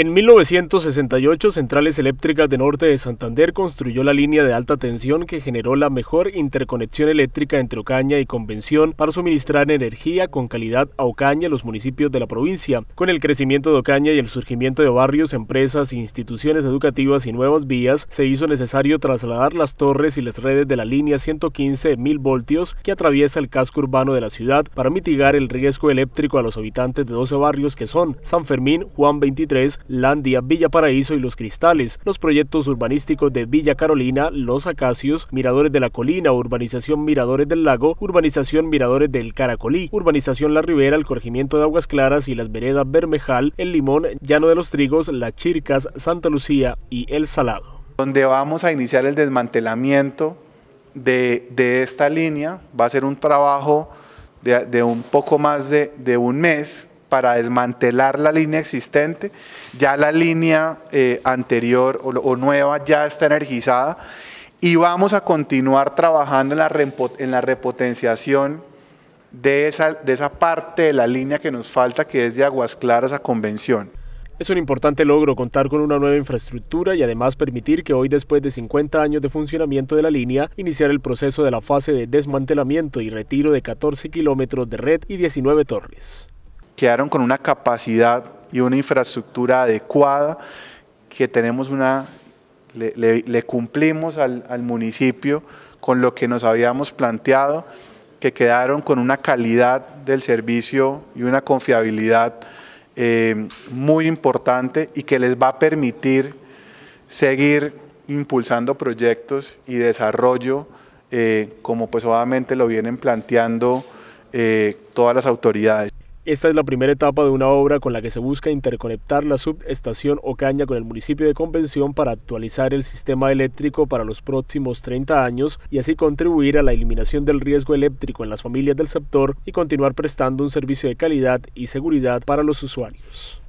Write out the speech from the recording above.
En 1968, Centrales Eléctricas de Norte de Santander construyó la línea de alta tensión que generó la mejor interconexión eléctrica entre Ocaña y Convención para suministrar energía con calidad a Ocaña y los municipios de la provincia. Con el crecimiento de Ocaña y el surgimiento de barrios, empresas, instituciones educativas y nuevas vías, se hizo necesario trasladar las torres y las redes de la línea 115 voltios que atraviesa el casco urbano de la ciudad para mitigar el riesgo eléctrico a los habitantes de 12 barrios que son San Fermín, Juan 23, Landia, Villa Paraíso y Los Cristales, los proyectos urbanísticos de Villa Carolina, Los Acacios, Miradores de la Colina, Urbanización Miradores del Lago, Urbanización Miradores del Caracolí, Urbanización La Ribera, el corregimiento de Aguas Claras y las veredas Bermejal, El Limón, Llano de los Trigos, Las Chircas, Santa Lucía y El Salado. Donde vamos a iniciar el desmantelamiento de, esta línea, va a ser un trabajo de, de un poco más de un mes, para desmantelar la línea existente. Ya la línea eh, anterior o, nueva ya está energizada y vamos a continuar trabajando en la, repotenciación de esa, de esa parte de la línea que nos falta, que es de Aguas Claras a Convención. Es un importante logro contar con una nueva infraestructura y además permitir que hoy, después de 50 años de funcionamiento de la línea, iniciar el proceso de la fase de desmantelamiento y retiro de 14 kilómetros de red y 19 torres quedaron con una capacidad y una infraestructura adecuada, que tenemos una, le, cumplimos al, municipio con lo que nos habíamos planteado, que quedaron con una calidad del servicio y una confiabilidad eh, muy importante y que les va a permitir seguir impulsando proyectos y desarrollo, eh, como pues obviamente lo vienen planteando eh, todas las autoridades. Esta es la primera etapa de una obra con la que se busca interconectar la subestación Ocaña con el municipio de Convención para actualizar el sistema eléctrico para los próximos 30 años y así contribuir a la eliminación del riesgo eléctrico en las familias del sector y continuar prestando un servicio de calidad y seguridad para los usuarios.